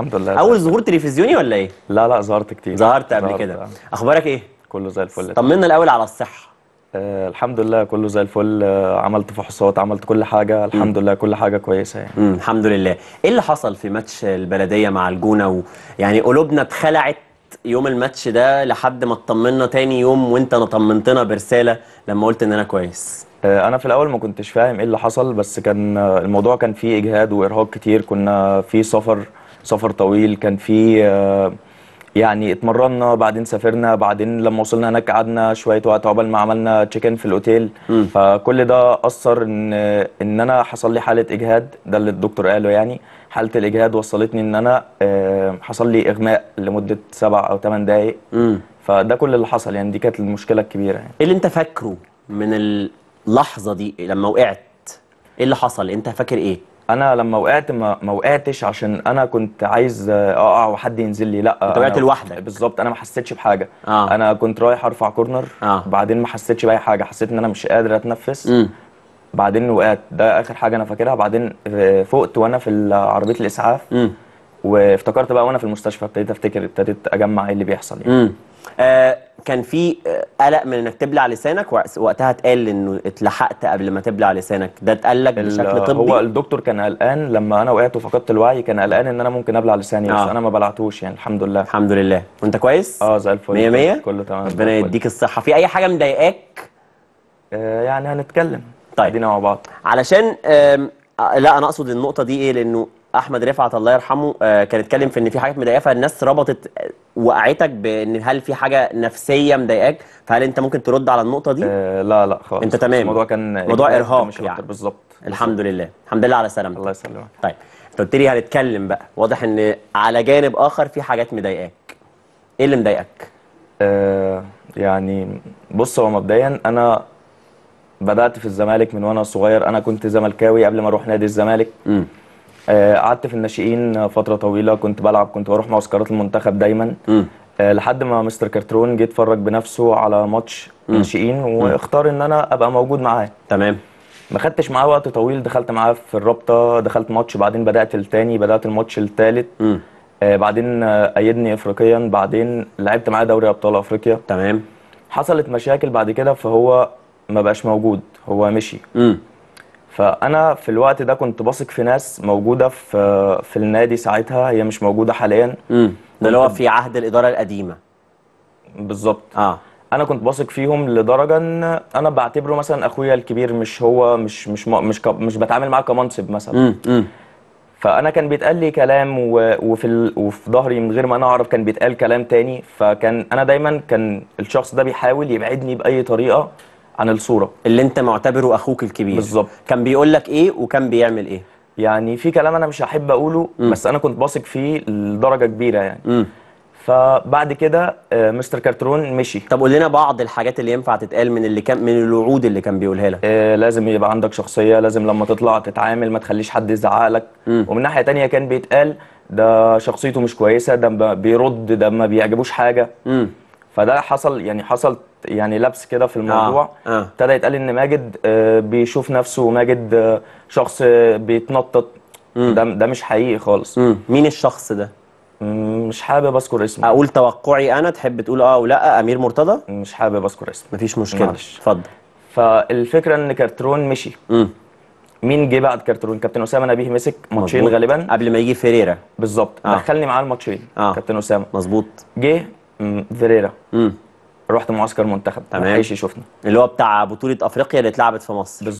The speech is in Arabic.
الحمد لله اول ظهور تلفزيوني ولا ايه لا لا ظهرت كتير ظهرت قبل كده آه. اخبارك ايه كله زي الفل طمنا الاول على الصحه آه الحمد لله كله زي الفل آه عملت فحوصات عملت كل حاجه الحمد م. لله كل حاجه كويسه يعني م. الحمد لله ايه اللي حصل في ماتش البلديه مع الجونه ويعني قلوبنا اتخلعت يوم الماتش ده لحد ما اطمنا تاني يوم وانت طمنتنا برساله لما قلت ان انا كويس آه، انا في الاول ما كنتش فاهم ايه اللي حصل بس كان آه، الموضوع كان فيه اجهاد وارهاق كتير كنا في سفر سفر طويل كان في آه، يعني اتمرنا بعدين سافرنا بعدين لما وصلنا هناك قعدنا شويه وقت عقبال ما عملنا تشيكن في الاوتيل م. فكل ده اثر ان ان انا حصل لي حاله اجهاد ده اللي الدكتور قاله يعني حاله الاجهاد وصلتني ان انا آه، حصل لي اغماء لمده سبع او ثمان دقائق فده كل اللي حصل يعني دي كانت المشكله الكبيره يعني. ايه اللي انت فاكره من اللحظه دي لما وقعت ايه اللي حصل انت فاكر ايه انا لما وقعت ما, ما وقعتش عشان انا كنت عايز اقع وحد ينزل لي لا انت وقعت لوحدك بالظبط انا ما حسيتش بحاجه آه. انا كنت رايح ارفع كورنر آه. بعدين ما حسيتش باي حاجه حسيت ان انا مش قادر اتنفس م. بعدين وقعت ده اخر حاجه انا فاكرها بعدين آه، فقت وانا في عربيه الاسعاف م. وافتكرت بقى وانا في المستشفى ابتديت افتكر ابتديت اجمع ايه اللي بيحصل يعني. آه كان في آه، قلق من انك تبلع لسانك وقتها اتقال انه اتلحقت قبل ما تبلع لسانك ده اتقال لك بشكل طبي هو الدكتور كان قلقان لما انا وقعت وفقدت الوعي كان قلقان ان انا ممكن ابلع لساني آه. بس انا ما بلعتوش يعني الحمد لله الحمد لله وانت كويس اه زي الفل 100 100 كله تمام ربنا يديك الصحه في اي حاجه مضايقاك آه يعني هنتكلم طيب ادينا مع بعض علشان آه، لا انا اقصد النقطه دي ايه لانه احمد رفعت الله يرحمه آه، كان اتكلم في ان في حاجات مضايقه فالناس ربطت آه، وقعتك بان هل في حاجه نفسيه مضايقاك فهل انت ممكن ترد على النقطه دي؟ آه لا لا خالص انت تمام الموضوع كان موضوع ارهاق مش يعني. بالظبط الحمد لله الحمد لله على سلامتك الله يسلمك طيب انت قلت لي هنتكلم بقى واضح ان على جانب اخر في حاجات مضايقاك ايه اللي مضايقك؟ آه يعني بص هو مبدئيا انا بدات في الزمالك من وانا صغير انا كنت زملكاوي قبل ما اروح نادي الزمالك م. آه، قعدت في الناشئين فتره طويله كنت بلعب كنت بروح معسكرات المنتخب دايما م. آه، لحد ما مستر كرترون جه اتفرج بنفسه على ماتش ناشئين واختار ان انا ابقى موجود معاه تمام ما خدتش معاه وقت طويل دخلت معاه في الرابطه دخلت ماتش بعدين بدات الثاني بدات الماتش الثالث آه بعدين آه ايدني افريقيا بعدين لعبت معاه دوري ابطال افريقيا تمام حصلت مشاكل بعد كده فهو ما بقاش موجود هو مشي مم. فانا في الوقت ده كنت بثق في ناس موجوده في في النادي ساعتها هي مش موجوده حاليا امم ده اللي هو في عهد الاداره القديمه بالظبط اه انا كنت بثق فيهم لدرجه ان انا بعتبره مثلا اخويا الكبير مش هو مش مش مش مش بتعامل معاه كمنصب مثلا امم فانا كان بيتقال لي كلام و... وفي ال... وفي ظهري من غير ما انا اعرف كان بيتقال كلام تاني فكان انا دايما كان الشخص ده بيحاول يبعدني باي طريقه عن الصوره اللي انت معتبره اخوك الكبير بالظبط كان بيقول لك ايه وكان بيعمل ايه يعني في كلام انا مش هحب اقوله م. بس انا كنت باثق فيه لدرجه كبيره يعني م. فبعد كده آه، مستر كارترون مشي طب قول لنا بعض الحاجات اللي ينفع تتقال من اللي كان من الوعود اللي كان بيقولها لك آه لازم يبقى عندك شخصيه لازم لما تطلع تتعامل ما تخليش حد يزعق لك ومن ناحيه تانية كان بيتقال ده شخصيته مش كويسه ده بيرد ده ما بيعجبوش حاجه م. فده حصل يعني حصل يعني لبس كده في الموضوع ابتدى آه. آه. يتقال ان ماجد آه، بيشوف نفسه ماجد آه، شخص بيتنطط ده ده مش حقيقي خالص مم. مين الشخص ده مش حابب اذكر اسمه اقول توقعي انا تحب تقول اه ولا امير مرتضى مش حابب اذكر اسمه مفيش مشكله معلش اتفضل فالفكره ان كارترون مشي مم. مين جه بعد كارترون كابتن اسامه نبيه مسك ماتشين غالبا قبل ما يجي فيريرا بالظبط آه. دخلني معاه الماتشين آه. كابتن اسامه مظبوط جه فيريرا رحت معسكر منتخب تمام حيشي شفنا اللي هو بتاع بطوله افريقيا اللي اتلعبت في مصر